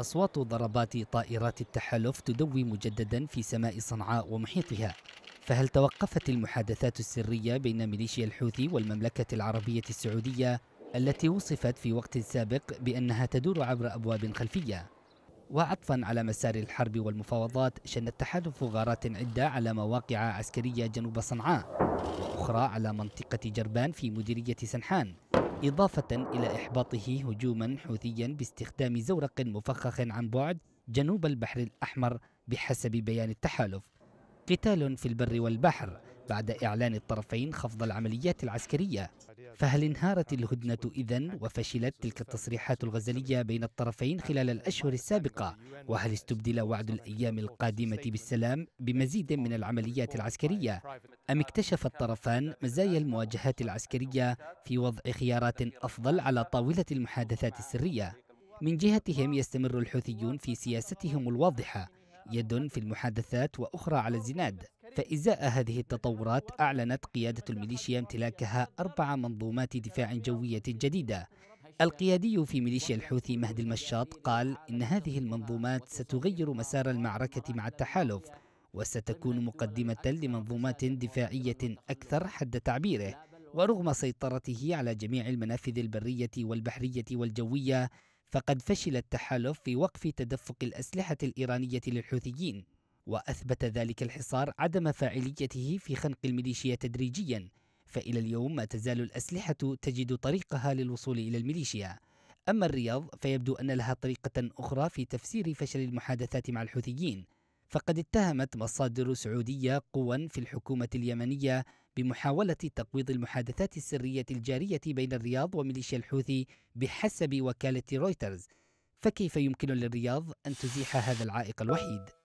أصوات ضربات طائرات التحالف تدوي مجددا في سماء صنعاء ومحيطها فهل توقفت المحادثات السرية بين ميليشيا الحوثي والمملكة العربية السعودية التي وصفت في وقت سابق بأنها تدور عبر أبواب خلفية وعطفا على مسار الحرب والمفاوضات شن التحالف غارات عدة على مواقع عسكرية جنوب صنعاء وأخرى على منطقة جربان في مديرية سنحان إضافة إلى إحباطه هجوما حوثيا باستخدام زورق مفخخ عن بعد جنوب البحر الأحمر بحسب بيان التحالف قتال في البر والبحر بعد إعلان الطرفين خفض العمليات العسكرية فهل انهارت الهدنة إذا وفشلت تلك التصريحات الغزلية بين الطرفين خلال الأشهر السابقة وهل استبدل وعد الأيام القادمة بالسلام بمزيد من العمليات العسكرية أم اكتشف الطرفان مزايا المواجهات العسكرية في وضع خيارات أفضل على طاولة المحادثات السرية من جهتهم يستمر الحوثيون في سياستهم الواضحة يد في المحادثات وأخرى على الزناد فإزاء هذه التطورات أعلنت قيادة الميليشيا امتلاكها أربع منظومات دفاع جوية جديدة القيادي في ميليشيا الحوثي مهدي المشاط قال إن هذه المنظومات ستغير مسار المعركة مع التحالف وستكون مقدمة لمنظومات دفاعية أكثر حد تعبيره ورغم سيطرته على جميع المنافذ البرية والبحرية والجوية فقد فشل التحالف في وقف تدفق الأسلحة الإيرانية للحوثيين وأثبت ذلك الحصار عدم فاعليته في خنق الميليشيا تدريجيا فإلى اليوم ما تزال الأسلحة تجد طريقها للوصول إلى الميليشيا أما الرياض فيبدو أن لها طريقة أخرى في تفسير فشل المحادثات مع الحوثيين فقد اتهمت مصادر سعودية قوا في الحكومة اليمنية بمحاولة تقويض المحادثات السرية الجارية بين الرياض وميليشيا الحوثي بحسب وكالة رويترز فكيف يمكن للرياض أن تزيح هذا العائق الوحيد؟